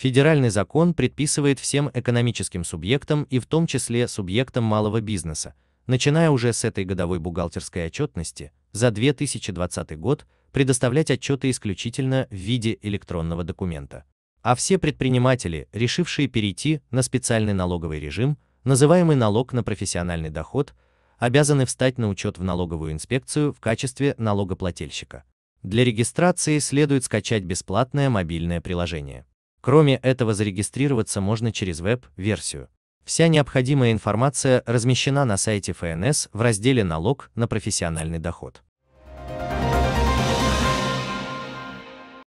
Федеральный закон предписывает всем экономическим субъектам и в том числе субъектам малого бизнеса, начиная уже с этой годовой бухгалтерской отчетности, за 2020 год предоставлять отчеты исключительно в виде электронного документа. А все предприниматели, решившие перейти на специальный налоговый режим, называемый налог на профессиональный доход, обязаны встать на учет в налоговую инспекцию в качестве налогоплательщика. Для регистрации следует скачать бесплатное мобильное приложение. Кроме этого зарегистрироваться можно через веб-версию. Вся необходимая информация размещена на сайте ФНС в разделе «Налог на профессиональный доход».